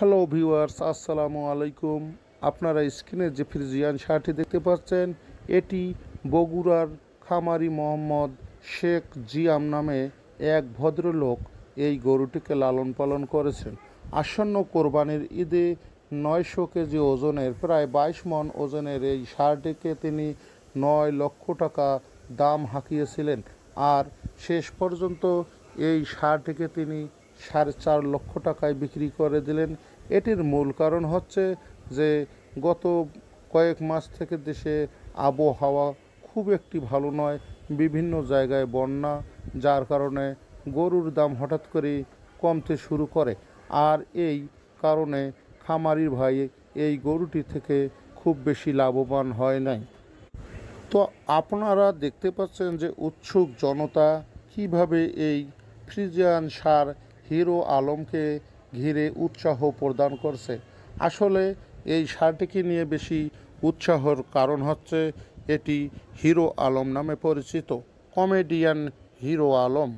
hello viewers আসসালামু আলাইকুম আপনারা স্ক্রিনে যে ফ্রিজিয়ান শার্টটি দেখতে পাচ্ছেন এটি বগুড়ার খামারি মোহাম্মদ শেখ জিয়াম নামে এক ভদ্রলোক এই গরুটিকে লালন পালন করেছেন আসন্ন কোরবানির ঈদে নয়শো কেজি ওজনের প্রায় বাইশ মন ওজনের এই শার্টটিকে তিনি নয় লক্ষ টাকা দাম হাঁকিয়েছিলেন আর শেষ পর্যন্ত এই শার্টটিকে তিনি সাড়ে চার লক্ষ টাকায় বিক্রি করে দিলেন এটির মূল কারণ হচ্ছে যে গত কয়েক মাস থেকে দেশে আবহাওয়া খুব একটি ভালো নয় বিভিন্ন জায়গায় বন্যা যার কারণে গরুর দাম হঠাৎ করে কমতে শুরু করে আর এই কারণে খামারির ভাই এই গরুটি থেকে খুব বেশি লাভবান হয় নাই তো আপনারা দেখতে পাচ্ছেন যে উৎসুক জনতা কিভাবে এই ফ্রিজিয়ান সার হিরো আলমকে ঘিরে উৎসাহ প্রদান করছে আসলে এই শাড়িটিকে নিয়ে বেশি উৎসাহর কারণ হচ্ছে এটি হিরো আলম নামে পরিচিত কমেডিয়ান হিরো আলম